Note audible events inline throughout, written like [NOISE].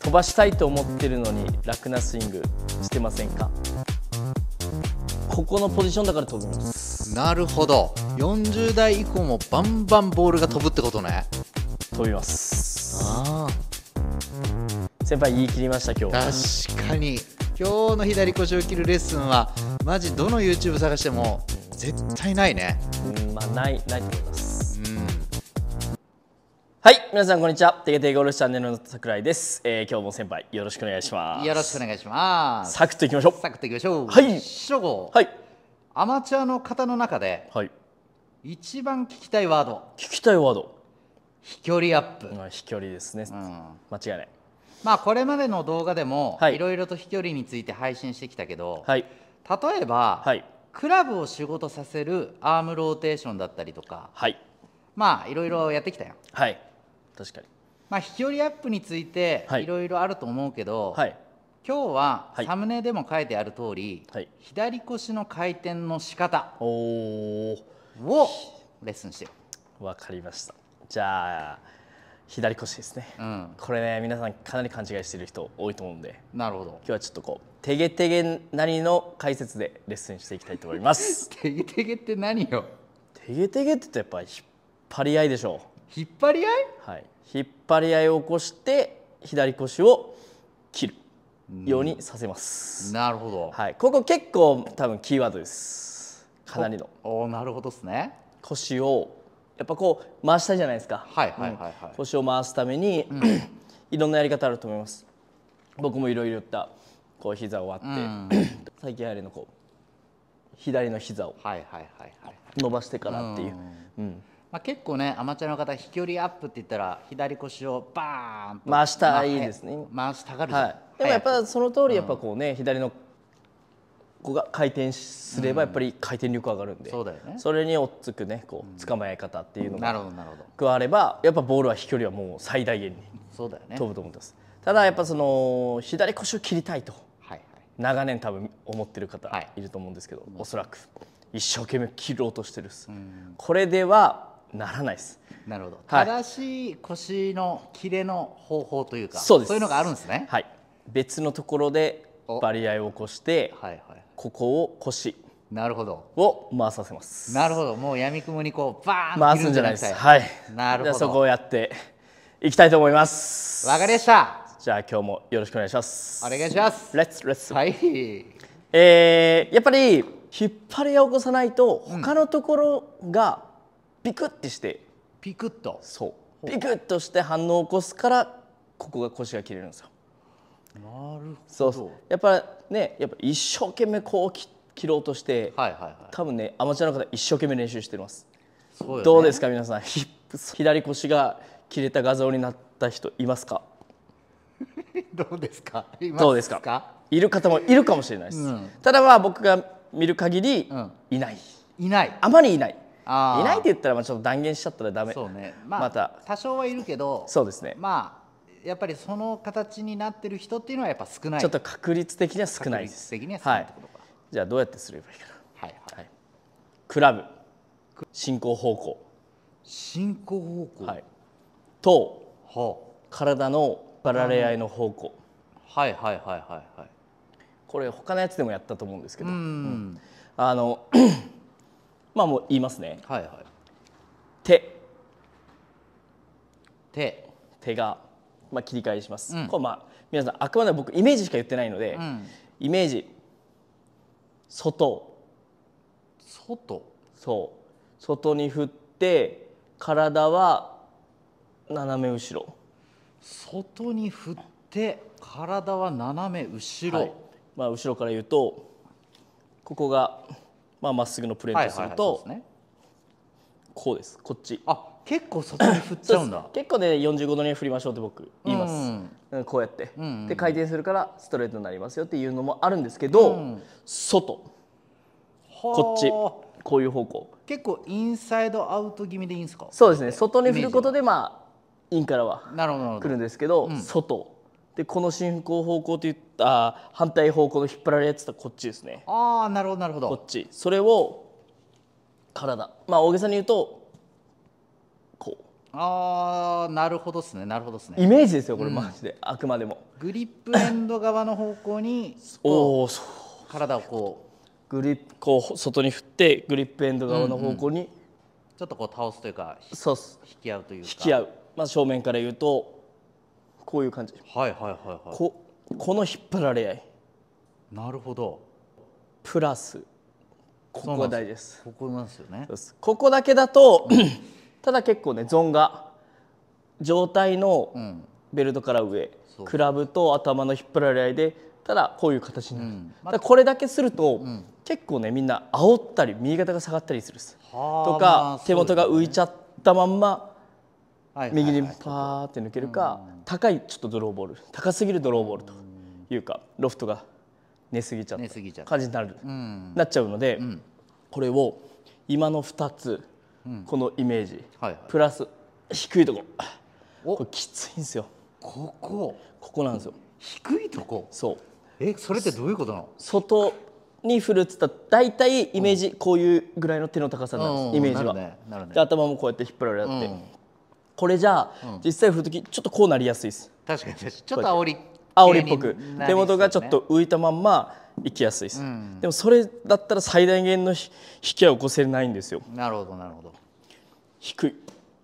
飛ばしたいと思ってるのに楽なスイングしてませんかここのポジションだから飛びますなるほど40代以降もバンバンボールが飛ぶってことね飛びますああ先輩言い切りました今日確かに今日の左腰を切るレッスンはマジどの YouTube 探しても絶対ないねうんまあないないと思いますはい、皆さんこんにちは。テケテケゴルフチャンネルの桜井です、えー。今日も先輩よろしくお願いします。よろしくお願いします。サクッといきましょう。サクッといきましょう。はい。ショはい。アマチュアの方の中で、はい。一番聞きたいワード。聞きたいワード。飛距離アップ。まあ、飛距離ですね、うん。間違いない。まあこれまでの動画でも、はい、いろいろと飛距離について配信してきたけど、はい。例えば、はい。クラブを仕事させるアームローテーションだったりとか、はい。まあいろいろやってきたよ。はい。確かにまあ飛距離アップについていろいろあると思うけど、はい、今日はサムネでも書いてある通り、はい、左腰の回転の仕方をレッスンしてわかりましたじゃあ左腰ですね、うん、これね皆さんかなり勘違いしてる人多いと思うんでなるほど今日はちょっとこうてげてげなりの解説でレッスンしていきたいと思いますてげてげって何よてげてげってやっぱ引っ張り合いでしょう引っ張り合い、はい、引っ張り合いを起こして左腰を切るようにさせます、うん、なるほど、はい、ここ結構多分キーワードですかなりのおなるほどですね腰をやっぱこう回したいじゃないですか、はいはいはい、腰を回すために、うん、いろんなやり方あると思います僕もいろいろ言ったこう膝を割って、[CLEARS THROAT] 最近やはりのこう左の膝を伸ばしてからっていう、うんまあ、結構ねアマチュアの方飛距離アップって言ったら左腰をバーンと回したいいですね回したがるじゃん、はい、でもやっぱその通りやっぱこうね、うん、左のここが回転すればやっぱり回転力上がるんで、うん、そうだよね、それに追っつくねこう捕まえ方っていうのが加わればやっぱボールは飛距離はもう最大限に飛ぶと思います、ね、ただやっぱその左腰を切りたいと、はいはい、長年多分思ってる方いると思うんですけど、はい、おそらく一生懸命切ろうとしてる、うん、これではならないです。なるほど、はい、正しい腰の切れの方法というかそういうのがあるんですね。はい、別のところでバリアを起こして、はいはい、ここを腰なるほどを回させます。なるほどもうやみくもにこうバーン回すんじゃないですはいなるほどそこをやっていきたいと思います。わかりましたじゃあ今日もよろしくお願いします。お願いします。レッツレッツ。はい。えー、やっぱり引っ張りを起こさないと他のところがピクッてしてピクッとそうピクッとして反応を起こすからここが腰が切れるんですよなるほどそうそうやっぱねやっぱ一生懸命こう切切ろうとして、はいはいはい、多分ねアマチュアの方一生懸命練習してます、ね、どうですか皆さんヒップス左腰が切れた画像になった人いますか [LAUGHS] どうですかどうですかいる方もいるかもしれないです、うん、ただまあ僕が見る限り、うん、いないいないあまりいないいないって言ったらまあちょっと断言しちゃったらダメそうね、まあ、また多少はいるけどそうですねまあやっぱりその形になってる人っていうのはやっぱ少ないちょっと確率的には少ないです確率的には少ないってことか、はい、じゃあどうやってすればいいかなはいはい、はい、クラブ進行方向進行方向、はい、と、はあ、体のバられ合いの方向はいはいはいはいはいこれ他のやつでもやったと思うんですけど、うん、あのまあもう言いますねはいはい手手手が、まあ、切り替えします、うん、これまあ皆さんあくまで僕イメージしか言ってないので、うん、イメージ外外そう外に振って体は斜め後ろ外に振って体は斜め後ろ、はい、まあ後ろから言うとここがまあ、まっすぐのプレートすると、こうですこっちあ結構外に振っちゃうんだ結構ね45度に振りましょうって僕言います、うん、こうやって、うんうん、で回転するからストレートになりますよっていうのもあるんですけど、うん、外こっちこういう方向結構インサイドアウト気味でいいんですかそうですね外に振ることでまあインからは来るんですけど、うん、外でこの進行方向といった反対方向の引っ張られるやつはこっちですねああなるほどなるほどこっちそれを体まあ大げさに言うとこうああなるほどですねなるほどですねイメージですよこれ、うん、マジであくまでもグリップエンド側の方向におおそう体をこうグリップこう外に振ってグリップエンド側の方向に、[LAUGHS] うんうん、ちょっとこう倒すというかそうす引き合うというか引き合うまあ正面から言うとこういう感じ、はいはいはいはい、ここの引っ張られ合いなるほどプラスここが大事ですここなんですよねここだけだと、うん、ただ結構ねゾンが上体のベルトから上、うん、クラブと頭の引っ張られ合いでただこういう形になる、うんま、だこれだけすると、うん、結構ねみんな煽ったり右肩が下がったりするですとか、まあ、手元が浮いちゃったまんま右にパーって抜けるか高いちょっとドローボール高すぎるドローボールというかロフトが寝すぎちゃった感じになるなっちゃうのでこれを今の2つこのイメージプラス低いとここれきついんですよここここなんですよ低いとこそうえそれってどういうことなの外に振るっつったら大体イメージこういうぐらいの手の高さなんです、イメージは、で頭もこうやって引っ張られて、これじゃあ、実際振る時ちょっとこうなりやすいです確かにちょっと煽り煽りっぽく、手元がちょっと浮いたまんま行きやすいです、うん、でもそれだったら最大限の引きは起こせないんですよなるほどなるほど低い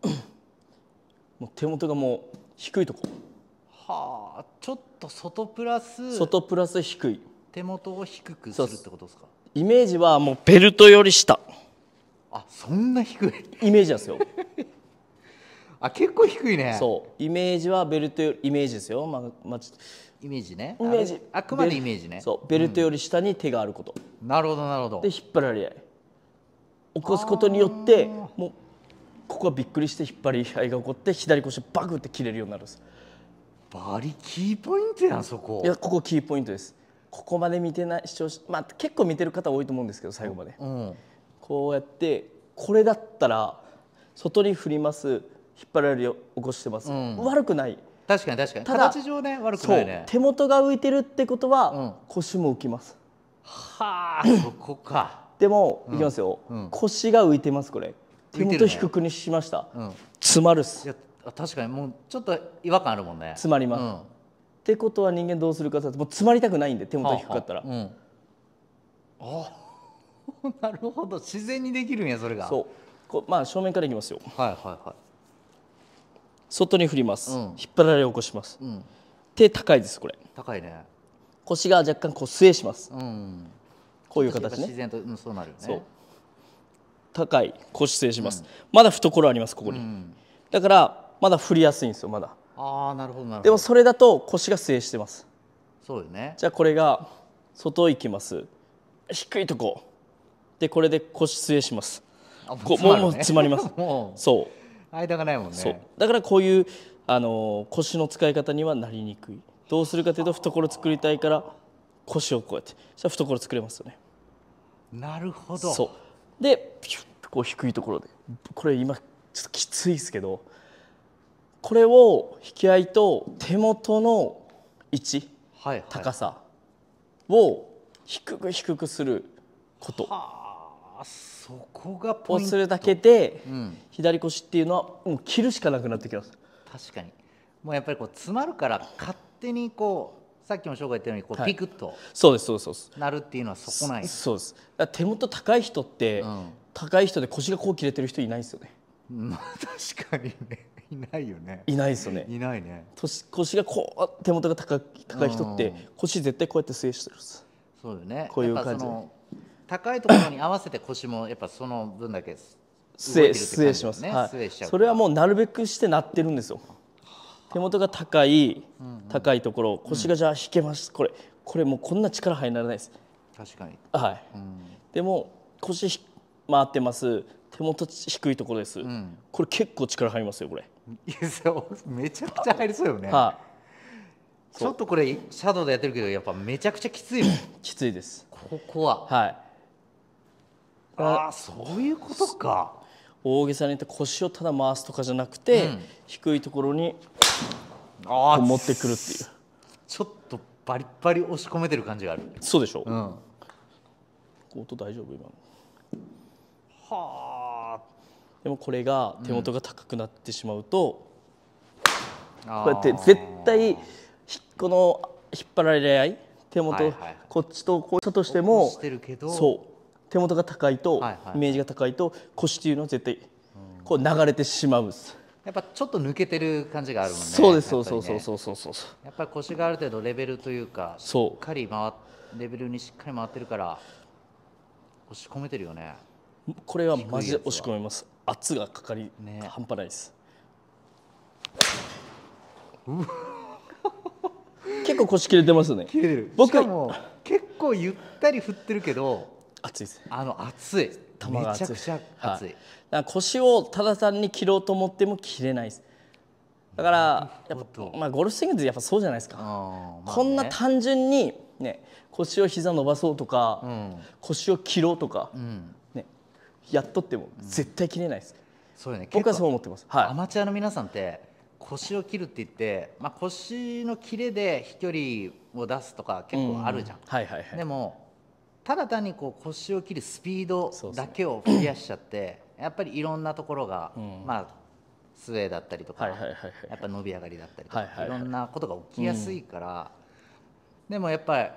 [COUGHS] もう手元がもう低いとこはあちょっと外プラス外プラス低い手元を低くするってことですかイメージはもうベルトより下あそんな低いイメージなんですよ [LAUGHS] あ結構低いねそうイメージはベルトよりイメージですよ、まあまあ、イメージねイメージあくまでイメージねそうベルトより下に手があること、うん、なるほどなるほどで引っ張られ合い起こすことによってもうここはびっくりして引っ張り合いが起こって左腰バグって切れるようになるんですバリキーポイントやんそこいやここキーポイントですここまで見てない視聴者、まあ、結構見てる方多いと思うんですけど最後まで、うん、こうやってこれだったら外に振ります引っ張られるよ起こしてます、うん、悪くない確かに確かにただ形上ね悪くないね手元が浮いてるってことは、腰も浮きますはあ [CLEARS THROAT] そこかでも、いきますよ、腰が浮いてますこれ手元低くにしました、ね、詰まるっす確かにもうちょっと違和感あるもんね詰まります、うん、ってことは人間どうするかっもう詰まりたくないんで手元低かったら、はあ、はあうん、[LAUGHS] なるほど自然にできるんやそれがそうこまあ正面からいきますよはいはいはい外に振ります、うん、引っ張られ起こします、うん、手高いですこれ高いね腰が若干こう据えします、うん、こういう形ね自然と、そうなる、ね、そう高い腰据えします、まだ懐ありますここに、だからまだ振りやすいんですよまだああなるほどでもそれだと腰が据えしてますそうよねじゃあこれが外行きます低いとこでこれで腰据えしますもう、ね、もう詰まります [LAUGHS] そう間がないもんねそうだからこういうあの腰の使い方にはなりにくいどうするかというと懐作りたいから腰をこうやってしたら懐作れますよねなるほどそうでピュッとこう低いところでこれ今ちょっときついですけどこれを引き合いと手元の位置、はいはい、高さを低く低くすること。はあそこがポをするだけで、うん、左腰っていうのはもう切るしかなくなってきます確かにもうやっぱりこう詰まるから勝手にこうさっきも紹介言ったようにこう、はい、ピクッとそうですそうですそうですなるっていうのはそこないそうです手元高い人って、うん、高い人で腰がこう切れてる人いないですよね、まあ、確かにね [LAUGHS] いないよねいないですよねいないね腰がこう手元が高高い人って、腰絶対こうやって据えしてるんですそうよねこういう感じ高いところに合わせて腰もやっぱその分だけ失礼、ね、します、はい、それはもうなるべくしてなってるんですよ手元が高い、うんうん、高いところ腰がじゃあ引けます、うん、これこれもうこんな力入らないです確かにはい、うん、でも腰ひ回ってます手元低いところです、うん、これ結構力入りますよこれ [LAUGHS] めちゃくちゃ入りそうよねはい、ちょっとこれシャドウでやってるけどやっぱめちゃくちゃきついもん [COUGHS] きついですここははいあそういうことか大げさに言って腰をただ回すとかじゃなくて、うん、低いところにあ持ってくるっていうちょっとバリバリ押し込めてる感じがあるそうでしょう、うん、音大丈夫今はあでもこれが手元が高くなってしまうと、うん、こうやって絶対この引っ張られ合い手元、はいはい、こっちとこっちとしてもしてるけどそう手元が高いと、はいはい、イメージが高いと腰っていうのは絶対こう流れてしまうんです。やっぱちょっと抜けてる感じがあるもんね。そうです、そうそうそうそうそうそう。やっぱり腰がある程度レベルというか、しっかり回っレベルにしっかり回ってるから押し込めてるよね。これはマジで押し込めます。圧がかかり、ね、半端ないです。結構腰切れてますね。僕結構ゆったり振ってるけど、熱いですあの熱い球が熱いめちゃくちゃ熱い、はい、腰をただ単に切ろうと思っても切れないですだからやっぱ、まあ、ゴルフスイングってやっぱそうじゃないですか、まあね、こんな単純に、ね、腰を膝伸ばそうとか、うん、腰を切ろうとか、うん、ね、やっとっても絶対切れないです、うん、そうよね、僕はそう思ってます、はい、アマチュアの皆さんって腰を切るって言って、まあ、腰の切れで飛距離を出すとか結構あるじゃん、はいはいはい、でもただ単にこう腰を切るスピードだけを増やしちゃって、やっぱりいろんなところが、うん、まあスウェーだったりとか、やっぱ伸び上がりだったりとか、はいはいはい、いろんなことが起きやすいから、うん、でもやっぱり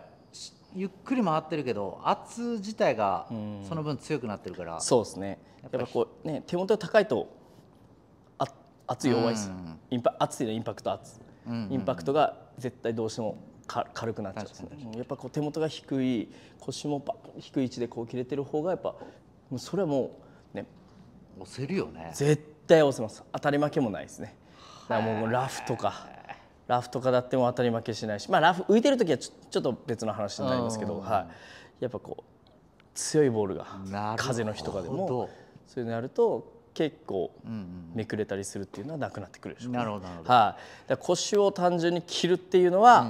ゆっくり回ってるけど圧自体がその分強くなってるから、うん、そうですねやっぱこうね手元が高いとあ圧弱いです、うん、インパ圧というのはインパクト圧、うんうんうん、インパクトが絶対どうしてもか軽くなっちゃうんでやっぱこう手元が低い腰も低い位置でこう切れてる方がやっぱもうそれはもうね押せるよね絶対押せます当たり負けもないですねだからもうラフとかラフとかだっても当たり負けしないしまあラフ浮いてる時はちょちょっと別の話になりますけど、はい、やっぱこう強いボールが風の日とかでもそういうのやると結構めくれたりするっていうのはなくなってくるでしょう、ね、なるほどはい、だ腰を単純に切るっていうのは、う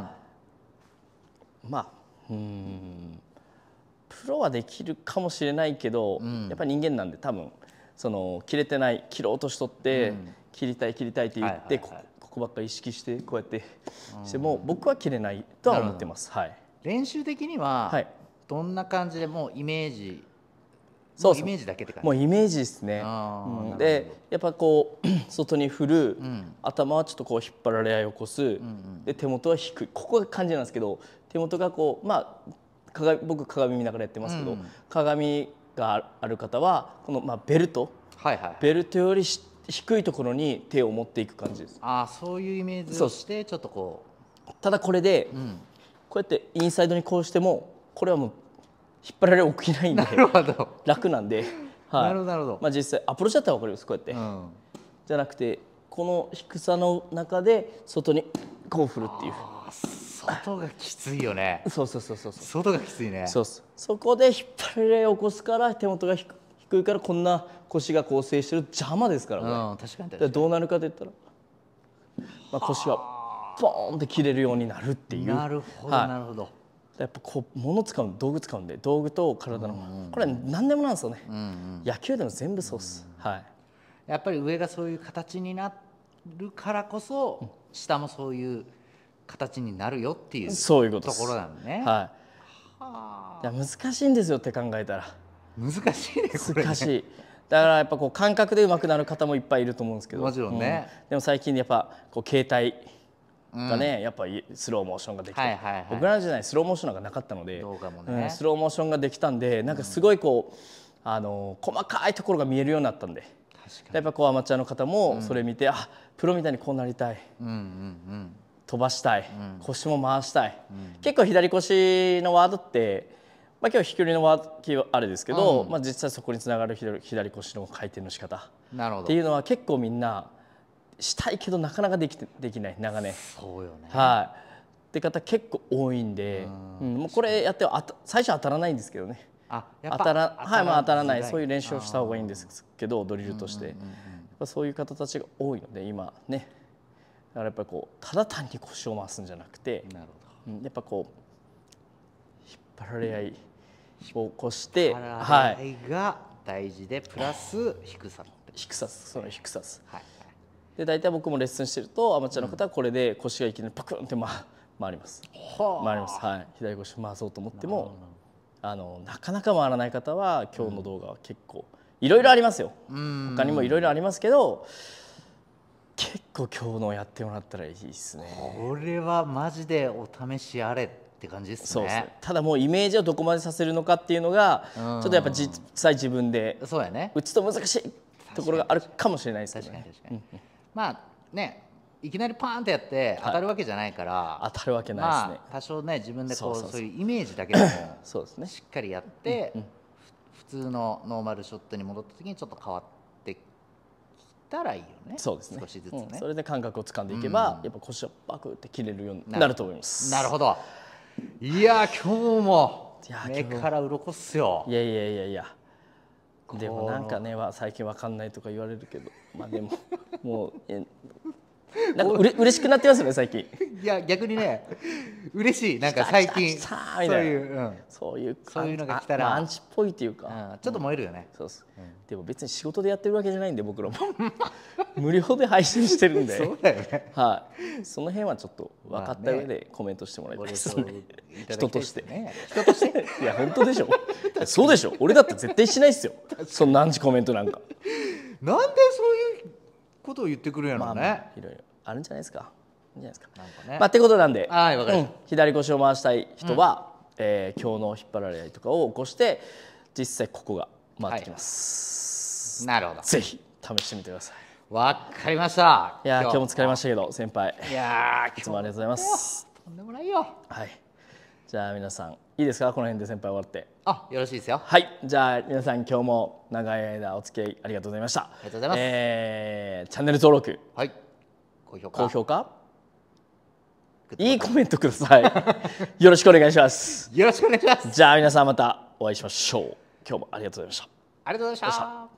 まあうんプロはできるかもしれないけど、うん、やっぱり人間なんで多分その切れてない切ろうとしとって、うん、切りたい切りたいって言って、はいはいはい、こここばっかり意識してこうやってしても、僕は切れないとは思ってます。はい、練習的には、どんな感じでもうイメージそうイメージだけって感じもうイメージですね、うん、でやっぱこう [CLEARS THROAT] 外に振る、うん、頭はちょっとこう引っ張られ合い起こす、うんうん、で手元は低いここが感じなんですけど手元がこうまあ鏡僕鏡見ながらやってますけど、うん、鏡がある方はこの、まあ、ベルト、はいはい、ベルトより低いところに手を持っていく感じです。あそういうイメージをしてちょっとこうただこれで、うん、こうやってインサイドにこうしてもこれはもう引っ張られ起きないんで楽なんで、はい、なるほどまあ、実際アプローチだったら分かりますこうやって、うん、じゃなくてこの低さの中で外にこう振るっていう。外がきついよねそうそうそうそう外がきついねそうそうそこで引っ張る起こすから手元が低いからこんな腰が構成してる邪魔ですからね、うん、確かに確かにどうなるかといったら、まあ、腰がボーンって切れるようになるっていうなるほど、はい、なるほどやっぱこう物使う道具使うんで道具と体の、うんうん、これ何でもなんですよね、うんうん、野球でも全部そうっす、うん、はいやっぱり上がそういう形になるからこそ、うん、下もそういう形になるよっていうそういうことところなのね。はい、いや難しいんですよって考えたら難しいねこね難しいだからやっぱこう感覚でうまくなる方もいっぱいいると思うんですけどもちろんね、うん、でも最近やっぱこう携帯がね、うん、やっぱスローモーションができて、はいはいはい、僕らの時代スローモーションなんかなかったので、ねうん、スローモーションができたんでなんかすごいこう、あの細かいところが見えるようになったんで確かにやっぱこうアマチュアの方もそれ見て、うん、あプロみたいにこうなりたい、うんうんうん、飛ばしたい、うん、腰も回したい、うん、結構左腰のワードって、まあ、今日飛距離のワードあれですけど、うん、まあ、実際そこにつながる左左腰の回転の仕方っていうのは結構みんなしたいけどなかなかできできない長年。そうよね、はい、って方結構多いんで、うん、もうこれやってあた最初当たらないんですけどね。あ当たらはいまあ当たらないそういう練習をした方がいいんですけどドリルとして、うんうんうんうん、そういう方たちが多いので今ねだからやっぱりこうただ単に腰を回すんじゃなくてなるほど、うん、やっぱこう引っ張られ合いを起こして、うん、はい、が大事でプラス低さ低さその低さです、はい、で大体僕もレッスンしてるとアマチュアの方はこれで腰がいきなりパクンって、ま、回ります、回ります、はい、左腰回そうと思ってもあのなかなか回らない方は今日の動画は結構いろいろありますよ、うん、他にもいろいろありますけど、うん結構今日のやってもらったらいいですねこれはマジでお試しあれって感じですねそうですねただもうイメージをどこまでさせるのかっていうのが、うん、ちょっとやっぱ実際自分でそうやねうちと難しいところがあるかもしれないですね確かに確かに、うん、まあねいきなりパーンってやって当たるわけじゃないから、はい、当たるわけないですね、まあ、多少ね自分でこうそういうイメージだけでもそうですねしっかりやって、う普通のノーマルショットに戻った時にちょっと変わってたらいいよねそうですね少しずつね、うん、それで感覚を掴んでいけば、うん、やっぱ腰をバクって切れるようになると思いますなるほどいや今日も目から鱗っすよいやいやいやいやでもなんかねは最近わかんないとか言われるけどまあでももう [LAUGHS] なんかうれ嬉しくなってますね最近いや逆にね嬉しいなんか最近そういう、そういうそういうのが来たら、アンチっぽいというか、ちょっと燃えるよね、そうです、でも別に仕事でやってるわけじゃないんで僕らも無料で配信してるんでそうだよねはいその辺はちょっと分かった上でコメントしてもらいたいです人として人としていや本当でしょそうでしょ俺だって絶対しないですよそなアンチコメントなんかなんでそういうことを言ってくるやろうね、まあまいろいろあるんじゃないですかいいじゃないですかなんかね、まあ、ってことなんで、はいうん、左腰を回したい人は、うん、えー、日の引っ張られたりとかを起こして実際ここが回ってきます、はい、なるほどぜひ試してみてくださいわかりましたいや今日も疲れましたけど先輩いやいつもありがとうございますとんでもないよはいじゃあ皆さんいいですかこの辺で先輩終わってあよろしいですよはいじゃあ皆さん今日も長い間お付き合いありがとうございましたありがとうございます、えー、チャンネル登録はい高評価高評価いいコメントください [LAUGHS] よろしくお願いしますよろしくお願いしますじゃあ皆さんまたお会いしましょう今日もありがとうございましたありがとうございました